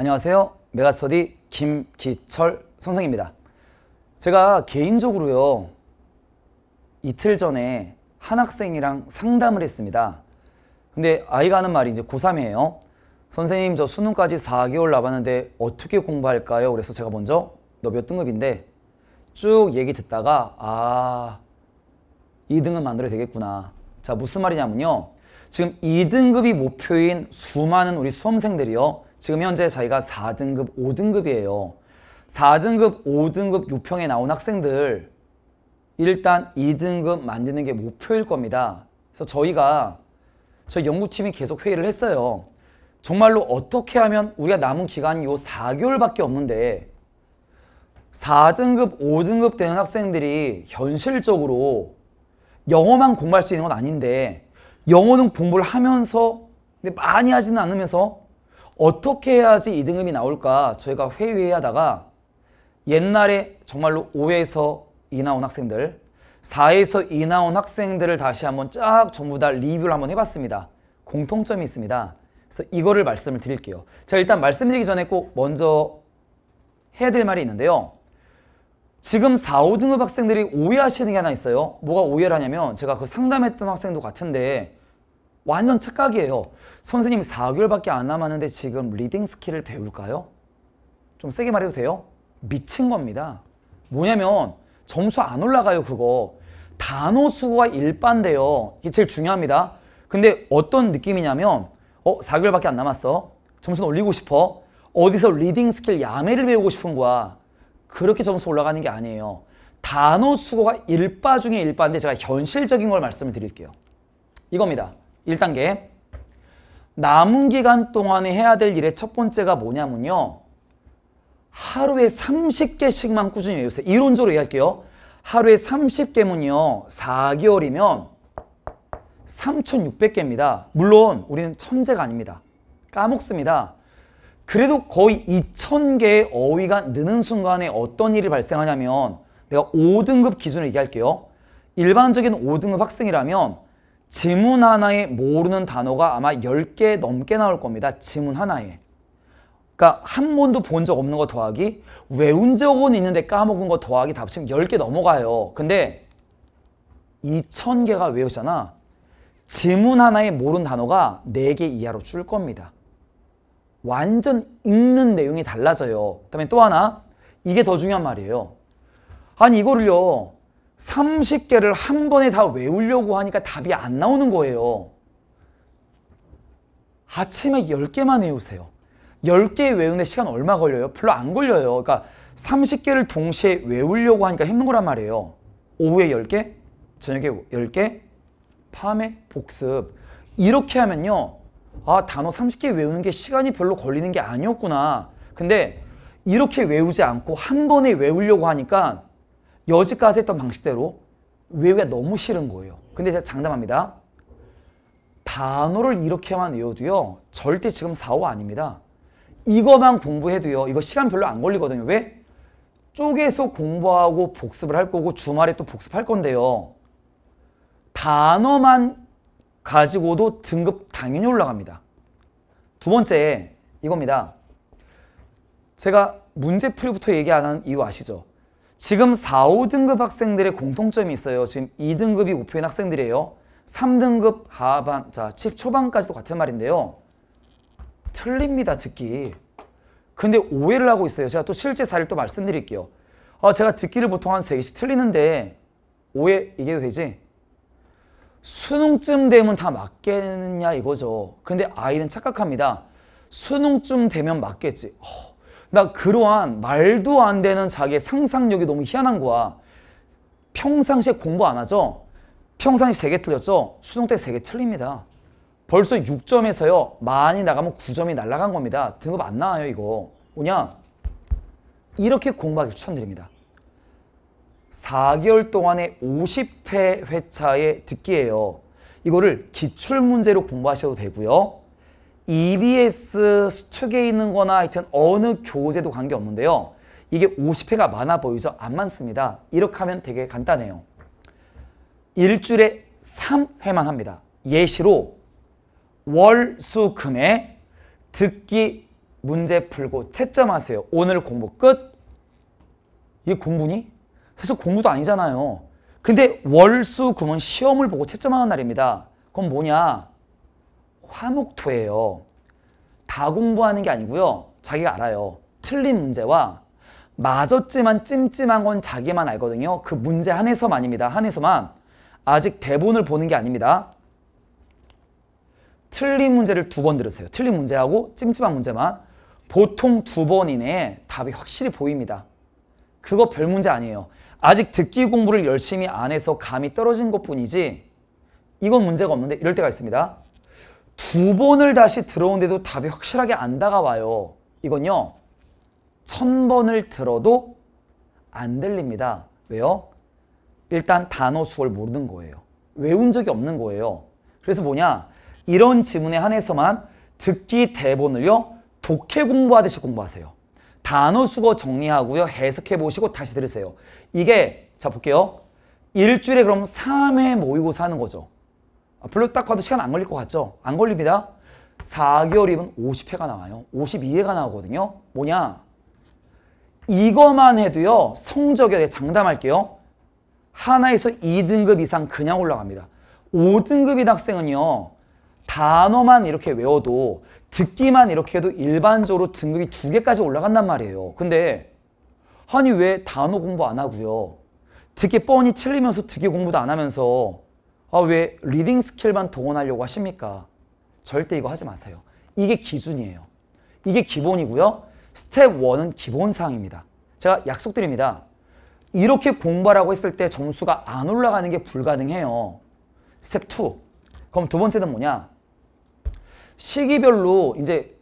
안녕하세요. 메가스터디 김기철 선생입니다. 제가 개인적으로요. 이틀 전에 한 학생이랑 상담을 했습니다. 근데 아이가 하는 말이 이제 고3이에요. 선생님 저 수능까지 4개월 남았는데 어떻게 공부할까요? 그래서 제가 먼저 너 몇 등급인데 쭉 얘기 듣다가 아 2등을 만들어야 되겠구나. 자 무슨 말이냐면요. 지금 2등급이 목표인 수많은 우리 수험생들이요. 지금 현재 저희가 4등급, 5등급이에요. 4등급, 5등급 6평에 나온 학생들 일단 2등급 만드는 게 목표일 겁니다. 그래서 저희가 저희 연구팀이 계속 회의를 했어요. 정말로 어떻게 하면 우리가 남은 기간이 요 4개월밖에 없는데 4등급, 5등급 되는 학생들이 현실적으로 영어만 공부할 수 있는 건 아닌데 영어는 공부를 하면서 근데 많이 하지는 않으면서 어떻게 해야지 2등급이 나올까 저희가 회의하다가 옛날에 정말로 5에서 2 나온 학생들 4에서 2 나온 학생들을 다시 한번 쫙 전부 다 리뷰를 한번 해봤습니다. 공통점이 있습니다. 그래서 이거를 말씀을 드릴게요. 제가 일단 말씀드리기 전에 꼭 먼저 해야 될 말이 있는데요. 지금 4, 5등급 학생들이 오해하시는 게 하나 있어요. 뭐가 오해를 하냐면 제가 그 상담했던 학생도 같은데 완전 착각이에요. 선생님 4개월밖에 안 남았는데 지금 리딩 스킬을 배울까요? 좀 세게 말해도 돼요? 미친 겁니다. 뭐냐면 점수 안 올라가요 그거. 단어 수가 일반데요. 이게 제일 중요합니다. 근데 어떤 느낌이냐면 어 4개월밖에 안 남았어. 점수는 올리고 싶어. 어디서 리딩 스킬 야매를 배우고 싶은 거야. 그렇게 점수 올라가는 게 아니에요. 단어 수거가 일바 중에 일바인데 제가 현실적인 걸 말씀을 드릴게요. 이겁니다. 1단계 남은 기간 동안에 해야 될 일의 첫 번째가 뭐냐면요. 하루에 30개씩만 꾸준히 외우세요. 이론적으로 얘기할게요. 하루에 30개면요. 4개월이면 3,600개입니다. 물론 우리는 천재가 아닙니다. 까먹습니다. 그래도 거의 2,000개의 어휘가 느는 순간에 어떤 일이 발생하냐면 내가 5등급 기준을 얘기할게요. 일반적인 5등급 학생이라면 지문 하나에 모르는 단어가 아마 10개 넘게 나올 겁니다. 지문 하나에. 그러니까 한 번도 본 적 없는 거 더하기 외운 적은 있는데 까먹은 거 더하기 답치면 10개 넘어가요. 근데 2,000개가 외우잖아. 지문 하나에 모르는 단어가 4개 이하로 줄 겁니다. 완전 읽는 내용이 달라져요. 그 다음에 또 하나 이게 더 중요한 말이에요. 아니 이거를요 30개를 한 번에 다 외우려고 하니까 답이 안 나오는 거예요. 아침에 10개만 외우세요. 10개 외우는데 시간 얼마 걸려요? 별로 안 걸려요. 그러니까 30개를 동시에 외우려고 하니까 힘든 거란 말이에요. 오후에 10개, 저녁에 10개, 밤에 복습. 이렇게 하면요. 아, 단어 30개 외우는 게 시간이 별로 걸리는 게 아니었구나. 근데 이렇게 외우지 않고 한 번에 외우려고 하니까 여지까지 했던 방식대로 외우기가 너무 싫은 거예요. 근데 제가 장담합니다. 단어를 이렇게만 외워도요. 절대 지금 4호 아닙니다. 이거만 공부해도요. 이거 시간 별로 안 걸리거든요. 왜? 쪼개서 공부하고 복습을 할 거고 주말에 또 복습할 건데요. 단어만 가지고도 등급 당연히 올라갑니다. 두 번째 이겁니다. 제가 문제 풀이부터 얘기 하는 이유 아시죠? 지금 4, 5등급 학생들의 공통점이 있어요. 지금 2등급이 목표인 학생들이에요. 3등급 하반, 자, 칩 초반까지도 같은 말인데요. 틀립니다, 듣기. 근데 오해를 하고 있어요. 제가 또 실제 사례를 또 말씀드릴게요. 아, 제가 듣기를 보통 한 3개씩 틀리는데 오해 이게도 되지? 수능쯤 되면 다 맞겠냐 이거죠. 근데 아이는 착각합니다. 수능쯤 되면 맞겠지. 허. 나 그러한 말도 안 되는 자기의 상상력이 너무 희한한 거야. 평상시에 공부 안 하죠? 평상시 세 개 틀렸죠? 수능 때 세 개 틀립니다. 벌써 6점에서요. 많이 나가면 9점이 날라간 겁니다. 등급 안 나와요 이거. 뭐냐? 이렇게 공부하기 추천드립니다. 4개월 동안에 50회 회차의 듣기예요. 이거를 기출문제로 공부하셔도 되고요. EBS 수특에 있는 거나 하여튼 어느 교재도 관계없는데요. 이게 50회가 많아 보이죠안 많습니다. 이렇게 하면 되게 간단해요. 일주일에 3회만 합니다. 예시로 월, 수, 금에 듣기 문제 풀고 채점하세요. 오늘 공부 끝. 이게 공부니? 사실 공부도 아니잖아요. 근데 월, 수, 금은 시험을 보고 채점하는 날입니다. 그건 뭐냐? 화목토예요. 다 공부하는 게 아니고요. 자기가 알아요. 틀린 문제와 맞았지만 찜찜한 건 자기만 알거든요. 그 문제 한해서만입니다. 한해서만. 아직 대본을 보는 게 아닙니다. 틀린 문제를 두 번 들으세요. 틀린 문제하고 찜찜한 문제만. 보통 두 번 이내에 답이 확실히 보입니다. 그거 별 문제 아니에요. 아직 듣기 공부를 열심히 안 해서 감이 떨어진 것 뿐이지 이건 문제가 없는데 이럴 때가 있습니다. 두 번을 다시 들어온데도 답이 확실하게 안 다가와요. 이건요. 천 번을 들어도 안 들립니다. 왜요? 일단 단어 수를 모르는 거예요. 외운 적이 없는 거예요. 그래서 뭐냐? 이런 지문에 한해서만 듣기 대본을요. 독해 공부하듯이 공부하세요. 단어 수거 정리하고요. 해석해 보시고 다시 들으세요. 이게 자 볼게요. 일주일에 그럼 3회 모의고사 하는 거죠. 별로 아, 딱 봐도 시간 안 걸릴 것 같죠? 안 걸립니다. 4개월이면 50회가 나와요. 52회가 나오거든요. 뭐냐? 이거만 해도요. 성적에 장담할게요. 하나에서 2등급 이상 그냥 올라갑니다. 5등급인 학생은요. 단어만 이렇게 외워도 듣기만 이렇게 해도 일반적으로 등급이 두 개까지 올라간단 말이에요. 근데 아니 왜 단어 공부 안 하고요. 듣기 뻔히 틀리면서 듣기 공부도 안 하면서 아, 왜 리딩 스킬만 동원하려고 하십니까? 절대 이거 하지 마세요. 이게 기준이에요. 이게 기본이고요. 스텝 1은 기본사항입니다. 제가 약속드립니다. 이렇게 공부하라고 했을 때 점수가 안 올라가는 게 불가능해요. 스텝 2. 그럼 두 번째는 뭐냐? 시기별로 이제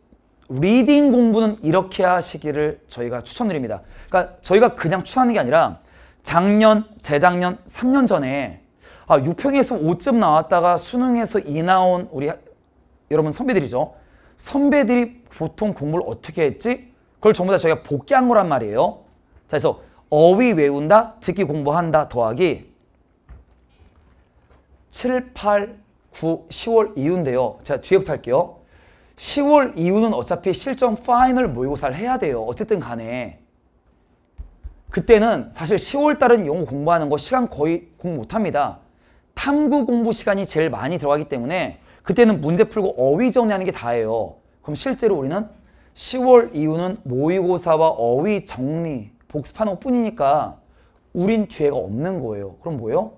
리딩 공부는 이렇게 하시기를 저희가 추천드립니다. 그러니까 저희가 그냥 추천하는 게 아니라 작년, 재작년, 3년 전에 아, 6평에서 5점 나왔다가 수능에서 2 나온 우리 여러분 선배들이죠. 선배들이 보통 공부를 어떻게 했지? 그걸 전부 다 저희가 복귀한 거란 말이에요. 자, 그래서 어휘 외운다, 듣기 공부한다 더하기 7, 8, 9, 10월 이후인데요. 제가 뒤에부터 할게요. 10월 이후는 어차피 실전 파이널 모의고사를 해야 돼요. 어쨌든 간에. 그때는 사실 10월 달은 영어 공부하는 거 시간 거의 공부 못합니다. 탐구 공부 시간이 제일 많이 들어가기 때문에 그때는 문제 풀고 어휘 정리하는 게 다예요. 그럼 실제로 우리는 10월 이후는 모의고사와 어휘 정리, 복습하는 것 뿐이니까 우린 죄가 없는 거예요. 그럼 뭐예요?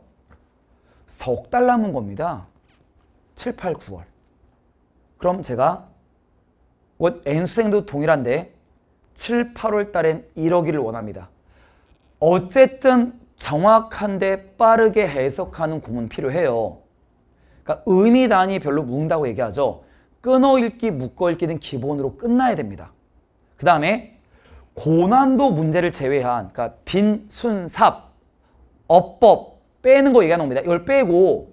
석 달 남은 겁니다. 7, 8, 9월. 그럼 제가 N수생도 동일한데 7, 8월 달엔 1억 일을 원합니다. 어쨌든 정확한데 빠르게 해석하는 공은 필요해요. 그러니까 의미 단위 별로 묶는다고 얘기하죠. 끊어 읽기, 묶어 읽기는 기본으로 끝나야 됩니다. 그 다음에 고난도 문제를 제외한 그러니까 빈, 순, 삽, 어법 빼는 거 얘기하는 겁니다. 이걸 빼고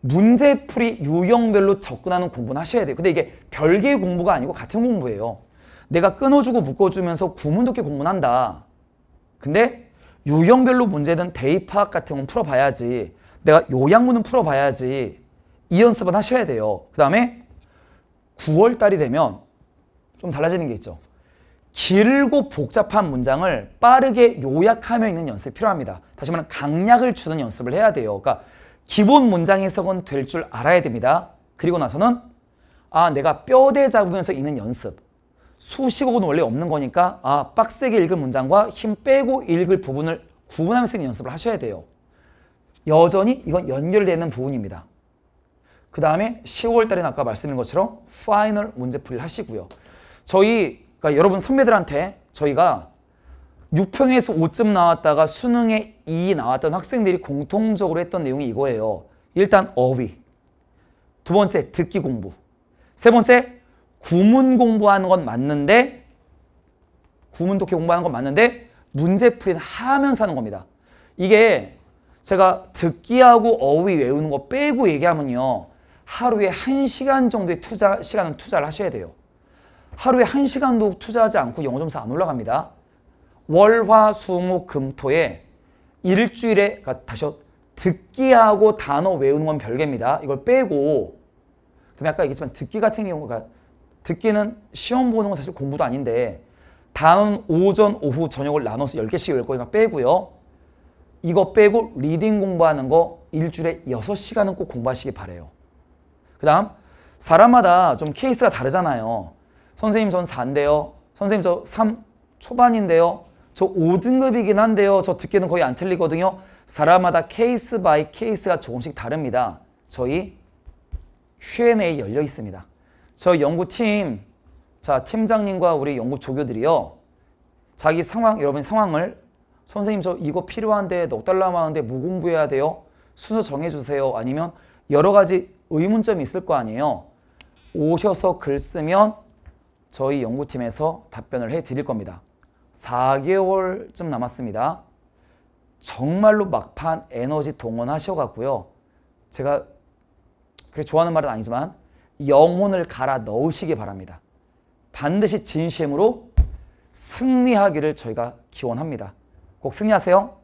문제풀이 유형별로 접근하는 공부는 하셔야 돼요. 근데 이게 별개의 공부가 아니고 같은 공부예요. 내가 끊어주고 묶어주면서 구문독게 공부한다. 근데 유형별로 문제는 대입 파악 같은 건 풀어봐야지 내가 요양문은 풀어봐야지 이 연습은 하셔야 돼요. 그 다음에 9월달이 되면 좀 달라지는 게 있죠. 길고 복잡한 문장을 빠르게 요약하며 있는 연습이 필요합니다. 다시 말하면 강약을 주는 연습을 해야 돼요. 그러니까 기본 문장 해석은 될 줄 알아야 됩니다. 그리고 나서는 아 내가 뼈대 잡으면서 있는 연습 수식어는 원래 없는 거니까 아 빡세게 읽을 문장과 힘 빼고 읽을 부분을 구분하면서 쓰는 연습을 하셔야 돼요. 여전히 이건 연결되는 부분입니다. 그 다음에 10월 달에 아까 말씀드린 것처럼 파이널 문제풀이를 하시고요. 저희, 그러니까 여러분 선배들한테 저희가 6평에서 5점 나왔다가 수능에 2 나왔던 학생들이 공통적으로 했던 내용이 이거예요. 일단 어휘, 두 번째 듣기 공부, 세 번째 구문 공부하는 건 맞는데 구문 독해 공부하는 건 맞는데 문제 풀이는 하면서 하는 겁니다. 이게 제가 듣기하고 어휘 외우는 거 빼고 얘기하면요. 하루에 한시간 정도의 투자 시간은 투자를 하셔야 돼요. 하루에 한시간도 투자하지 않고 영어 점수 안 올라갑니다. 월, 화, 수, 목, 금, 토에 일주일에 그러니까 다시 듣기하고 단어 외우는 건 별개입니다. 이걸 빼고 그다음에 아까 얘기했지만 듣기 같은 경우가 듣기는 시험 보는 건 사실 공부도 아닌데 다음 오전, 오후, 저녁을 나눠서 10개씩 읽을 거니까 빼고요. 이거 빼고 리딩 공부하는 거 일주일에 6시간은 꼭 공부하시기 바래요. 그 다음 사람마다 좀 케이스가 다르잖아요. 선생님 전 4인데요. 선생님 저 3 초반인데요. 저 5등급이긴 한데요. 저 듣기는 거의 안 틀리거든요. 사람마다 케이스 바이 케이스가 조금씩 다릅니다. 저희 Q&A 열려 있습니다. 저 연구팀, 자 팀장님과 우리 연구 조교들이요. 자기 상황, 여러분 상황을 선생님 저 이거 필요한데 넉 달남 하는데 뭐 공부해야 돼요? 순서 정해주세요. 아니면 여러 가지 의문점이 있을 거 아니에요. 오셔서 글 쓰면 저희 연구팀에서 답변을 해드릴 겁니다. 4개월쯤 남았습니다. 정말로 막판 에너지 동원하셔갖고요. 제가 그렇게 좋아하는 말은 아니지만 영혼을 갈아 넣으시기 바랍니다. 반드시 진심으로 승리하기를 저희가 기원합니다. 꼭 승리하세요.